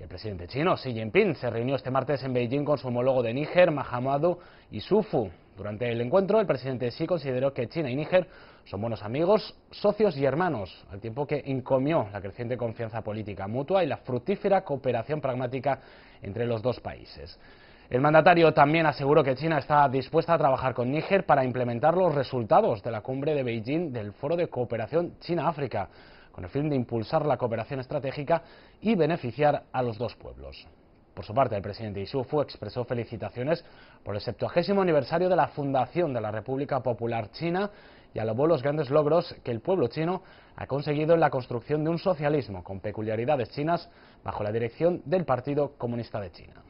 el presidente chino Xi Jinping se reunió este martes en Beijing con su homólogo de Níger, Mahamadou Isufu. Durante el encuentro, el presidente Xi consideró que China y Níger son buenos amigos, socios y hermanos, al tiempo que encomió la creciente confianza política mutua y la fructífera cooperación pragmática entre los dos países. El mandatario también aseguró que China está dispuesta a trabajar con Níger para implementar los resultados de la cumbre de Beijing del Foro de Cooperación China-África con el fin de impulsar la cooperación estratégica y beneficiar a los dos pueblos. Por su parte, el presidente Isufu expresó felicitaciones por el 70 aniversario de la fundación de la República Popular China y alabó los grandes logros que el pueblo chino ha conseguido en la construcción de un socialismo con peculiaridades chinas bajo la dirección del Partido Comunista de China.